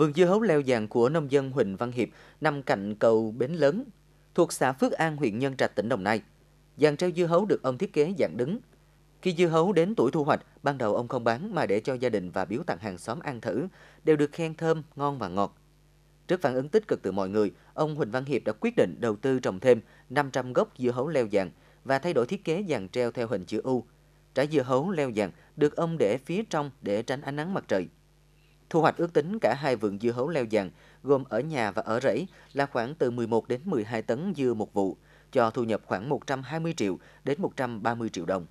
Vườn dưa hấu leo vàng của nông dân Huỳnh Văn Hiệp nằm cạnh cầu Bến Lớn, thuộc xã Phước An, huyện Nhân Trạch, tỉnh Đồng Nai. Dàn treo dưa hấu được ông thiết kế dạng đứng. Khi dưa hấu đến tuổi thu hoạch, ban đầu ông không bán mà để cho gia đình và biếu tặng hàng xóm ăn thử, đều được khen thơm, ngon và ngọt. Trước phản ứng tích cực từ mọi người, ông Huỳnh Văn Hiệp đã quyết định đầu tư trồng thêm 500 gốc dưa hấu leo vàng và thay đổi thiết kế dàn treo theo hình chữ U. Trái dưa hấu leo vàng được ông để phía trong để tránh ánh nắng mặt trời. Thu hoạch ước tính cả hai vườn dưa hấu leo vàng, gồm ở nhà và ở rẫy, là khoảng từ 11 đến 12 tấn dưa một vụ, cho thu nhập khoảng 120 triệu đến 130 triệu đồng.